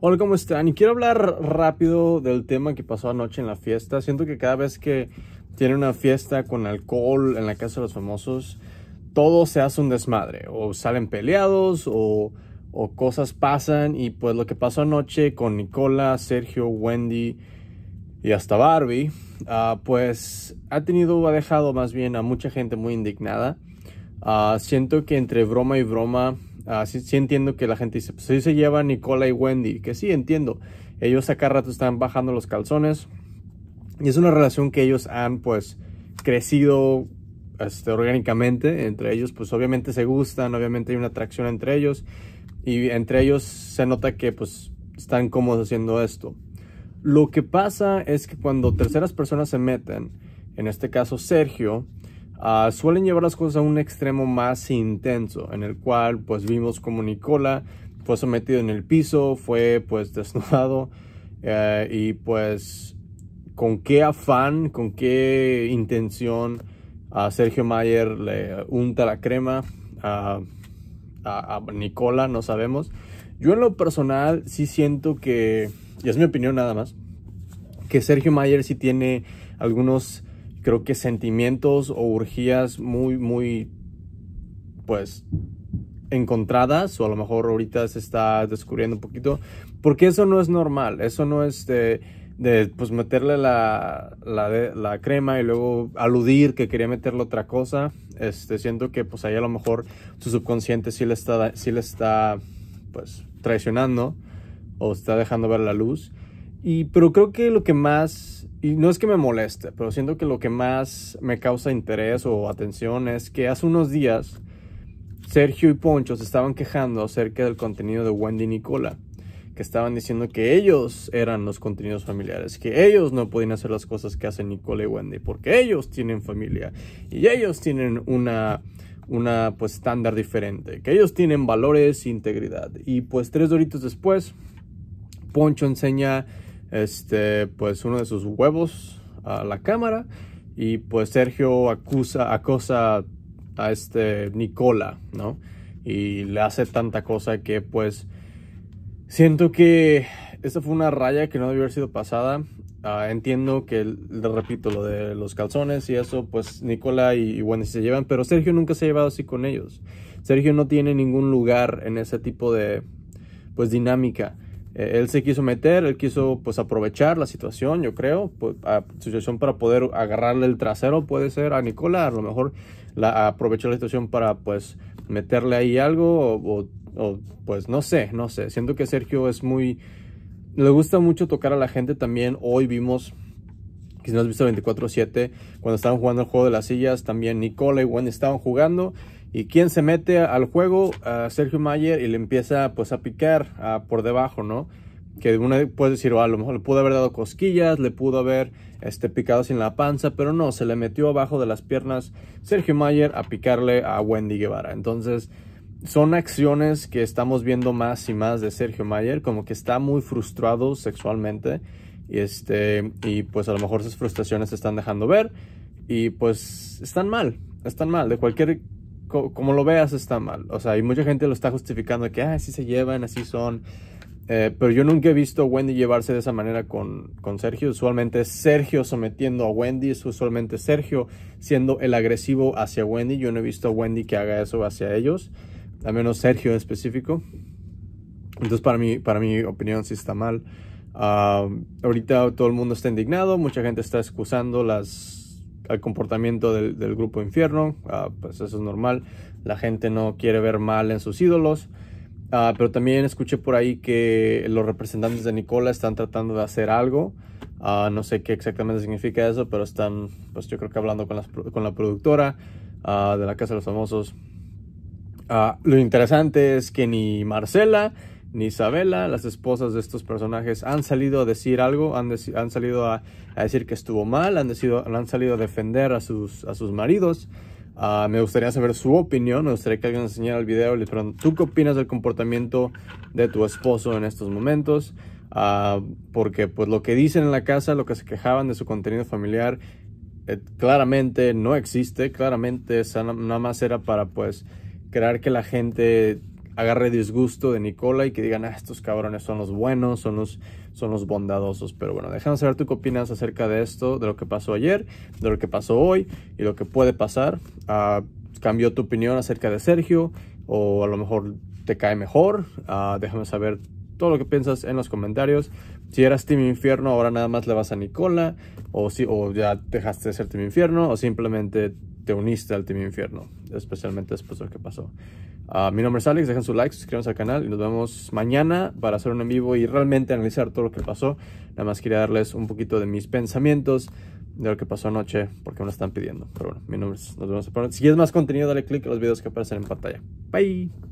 Hola, ¿cómo están? Y quiero hablar rápido del tema que pasó anoche en la fiesta. Siento que cada vez que tiene una fiesta con alcohol en la casa de los famosos, todo se hace un desmadre. O salen peleados o, cosas pasan. Y pues lo que pasó anoche con Nicola, Sergio, Wendy y hasta Barbie, ah, pues ha tenido, ha dejado más bien a mucha gente muy indignada. Ah, siento que entre broma y broma Ah, sí, entiendo que la gente dice, pues sí se lleva Nicola y Wendy, que sí entiendo. Ellos acá rato están bajando los calzones. Y es una relación que ellos han pues crecido este, orgánicamente. Entre ellos pues obviamente se gustan, obviamente hay una atracción entre ellos. Y entre ellos se nota que pues están cómodos haciendo esto. Lo que pasa es que cuando terceras personas se meten, en este caso Sergio, Ah, suelen llevar las cosas a un extremo más intenso, en el cual pues vimos como Nicola fue sometido en el piso, fue pues desnudado eh, y pues con qué afán, con qué intención a Sergio Mayer le unta la crema a, a, Nicola, no sabemos. Yo en lo personal sí siento que, y es mi opinión nada más, que Sergio Mayer sí tiene algunos creo que sentimientos o urgías muy, muy, pues, encontradas o a lo mejor ahorita se está descubriendo un poquito, porque eso no es normal, eso no es de, pues meterle la, la, crema y luego aludir que quería meterle otra cosa, este, siento que pues ahí a lo mejor su subconsciente sí le está, sí le está pues traicionando o está dejando ver la luz y, pero creo que lo que más, y no es que me moleste, pero siento que lo que más me causa interés o atención es que hace unos días Sergio y Poncho se estaban quejando acerca del contenido de Wendy y Nicola, que estaban diciendo que ellos eran los contenidos familiares, que ellos no podían hacer las cosas que hacen Nicola y Wendy, porque ellos tienen familia y ellos tienen una una pues estándar diferente, que ellos tienen valores e integridad. Y pues tres doritos después, Poncho enseña este, pues uno de sus huevos a la cámara y pues Sergio acusa, acosa a este Nicola, ¿no? Y le hace tanta cosa que pues siento que esta fue una raya que no debió haber sido pasada. Ah, entiendo que, le repito, lo de los calzones y eso, pues Nicola y, y Wendy se llevan, pero Sergio nunca se ha llevado así con ellos. Sergio no tiene ningún lugar en ese tipo de, pues, dinámica. Eh, él se quiso meter, él quiso pues aprovechar la situación, yo creo, pues, situación para poder agarrarle el trasero, puede ser a Nicola, a lo mejor la, aprovechó la situación para pues meterle ahí algo o, pues no sé, no sé. Siento que Sergio es muy... Le gusta mucho tocar a la gente también. Hoy vimos si no has visto 24-7, cuando estaban jugando el juego de las sillas, también Nicola y Juan estaban jugando y quién se mete al juego, a Sergio Mayer, y le empieza pues a picar por debajo, ¿no? Que uno puede decir, ah, a lo mejor le pudo haber dado cosquillas, le pudo haber este, picado sin la panza, pero no, se le metió abajo de las piernas Sergio Mayer a picarle a Wendy Guevara. Entonces, son acciones que estamos viendo más y más de Sergio Mayer, como que está muy frustrado sexualmente. Y, este, y pues a lo mejor esas frustraciones se están dejando ver y pues están mal, están mal. De cualquier como lo veas está mal. O sea, y mucha gente lo está justificando que, ah, así se llevan, así son. Eh, pero yo nunca he visto a Wendy llevarse de esa manera con, con Sergio. Usualmente es Sergio sometiendo a Wendy, es usualmente Sergio siendo el agresivo hacia Wendy. Yo no he visto a Wendy que haga eso hacia ellos, al menos Sergio en específico. Entonces, para mí, para mi opinión, sí está mal. Ah, ahorita todo el mundo está indignado, mucha gente está excusando las al comportamiento del, grupo infierno, ah, pues eso es normal, la gente no quiere ver mal en sus ídolos, ah, pero también escuché por ahí que los representantes de Nicola están tratando de hacer algo, ah, no sé qué exactamente significa eso, pero están, pues yo creo que hablando con, con la productora de la Casa de los Famosos. lo interesante es que ni Marcela, ni Isabela, las esposas de estos personajes, han salido a decir algo, han, han salido a, decir que estuvo mal, han, han salido a defender a sus, a sus maridos. Ah, me gustaría saber su opinión, me gustaría que alguien enseñara el video le ¿tú qué opinas del comportamiento de tu esposo en estos momentos? Ah, porque pues lo que dicen en la casa, lo que se quejaban de su contenido familiar, eh, claramente no existe, claramente esa nada más era para pues crear que la gente agarre disgusto de Nicola y que digan, ah, estos cabrones son los buenos, son los, son los bondadosos. Pero bueno, déjame saber tú qué opinas acerca de esto, de lo que pasó ayer, de lo que pasó hoy y lo que puede pasar. Ah, ¿Cambió tu opinión acerca de Sergio? ¿O a lo mejor te cae mejor? Ah, déjame saber todo lo que piensas en los comentarios. Si eras Team Infierno, ahora nada más le vas a Nicola. O, si, o ya dejaste de ser Team Infierno. O simplemente te uniste al Team Infierno, especialmente después de lo que pasó. Ah, mi nombre es Alex, dejen su like, suscríbanse al canal y nos vemos mañana para hacer un en vivo y realmente analizar todo lo que pasó. Nada más quería darles un poquito de mis pensamientos de lo que pasó anoche porque me lo están pidiendo. Pero bueno, mi nombre es, nos vemos Si quieres más contenido, dale click a los videos que aparecen en pantalla. Bye.